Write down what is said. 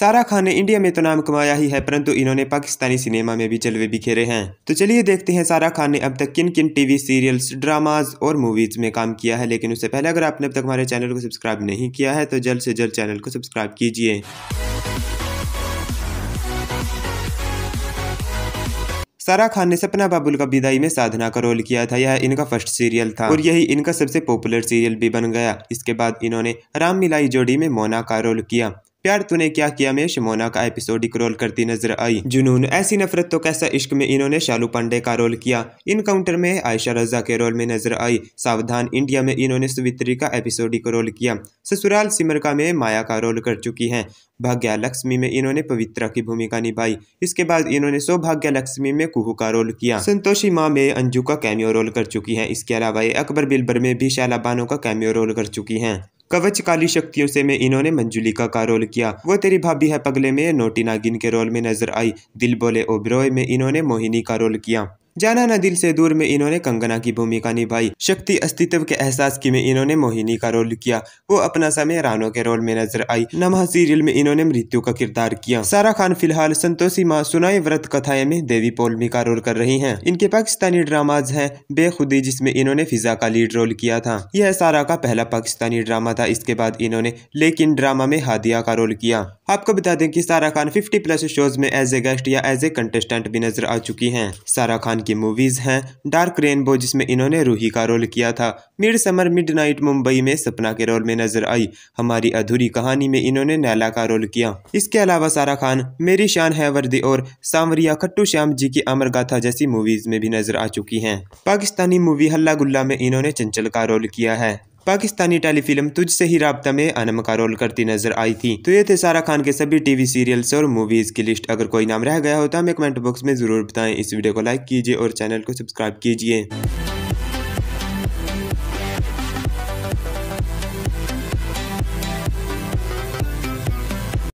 सारा खान ने इंडिया में तो नाम कमाया ही है परंतु इन्होंने पाकिस्तानी सिनेमा में भी जलवे बिखेरे हैं तो चलिए देखते हैं सारा खान ने अब तक किन किन टीवी सीरियल्स ड्रामाज और मूवीज में काम किया है लेकिन उससे पहले अगर आपने अब तक हमारे चैनल को सब्सक्राइब नहीं किया है तो जल्द से जल्द चैनल को सब्सक्राइब कीजिए सारा खान ने सपना बाबुल का विदाई में साधना का रोल किया था यह इनका फर्स्ट सीरियल था और यही इनका सबसे पॉपुलर सीरियल भी बन गया इसके बाद इन्होंने राम मिलाई जोड़ी में मोना का रोल किया प्यार तूने क्या किया में शिमोना का एपिसोड रोल करती नजर आई जुनून ऐसी नफरत तो कैसा इश्क में इन्होंने शालू पांडे का रोल किया इनकाउंटर में आयशा रजा के रोल में नजर आई सावधान इंडिया में इन्होंने सुवित्री का एपिसोडिक रोल किया ससुराल सिमरका में माया का रोल कर चुकी है भाग्य लक्ष्मी में इन्होंने पवित्रा की भूमिका निभाई इसके बाद इन्होंने सौभाग्य लक्ष्मी में कुहू का रोल किया संतोषी माँ में अंजू का कैमियो रोल कर चुकी है इसके अलावा ये अकबर बिलबर में भी शाला बानो का कैमियो रोल कर चुकी हैं कवच काली शक्तियों से में इन्होंने मंजुलिका का रोल किया वो तेरी भाभी है पगले में नोटी नागिन के रोल में नजर आई दिल बोले ओब्रॉय में इन्होंने मोहिनी का रोल किया जाना ना दिल से दूर में इन्होंने कंगना की भूमिका निभाई शक्ति अस्तित्व के एहसास की में इन्होंने मोहिनी का रोल किया वो अपना समय रानो के रोल में नजर आई नमह सीरियल में इन्होंने मृत्यु का किरदार किया सारा खान फिलहाल संतोषी माँ सुनाए व्रत कथाएं में देवी पोलमी का रोल कर रही है इनके पाकिस्तानी ड्रामाज है बेखुदी जिसमे इन्होंने फिजा का लीड रोल किया था यह सारा का पहला पाकिस्तानी ड्रामा था इसके बाद इन्होंने लेकिन ड्रामा में हादिया का रोल किया आपको बता दें की Sara Khan fifty plus shows में एज ए गेस्ट या एज ए कंटेस्टेंट भी नजर आ चुकी है सारा खान की मूवीज़ हैं डार्क रेनबो जिसमें इन्होंने रूही का रोल किया था mid summer mid night Mumbai में सपना के रोल में नजर आई हमारी अधूरी कहानी में इन्होंने नैला का रोल किया इसके अलावा सारा खान मेरी शान है वर्दी और सांवरिया खट्टू श्याम जी की अमर गाथा जैसी मूवीज़ में भी नजर आ चुकी हैं पाकिस्तानी मूवी हल्ला गुल्ला में इन्होंने चंचल का रोल किया है पाकिस्तानी टेलीफिल्म से ही रबता में अनम का रोल करती नजर आई थी तो ये थे सारा खान के सभी टीवी सीरियल्स और मूवीज की लिस्ट अगर कोई नाम रह गया हो तो हमें कमेंट बॉक्स में जरूर बताएं इस वीडियो को लाइक कीजिए और चैनल को सब्सक्राइब कीजिए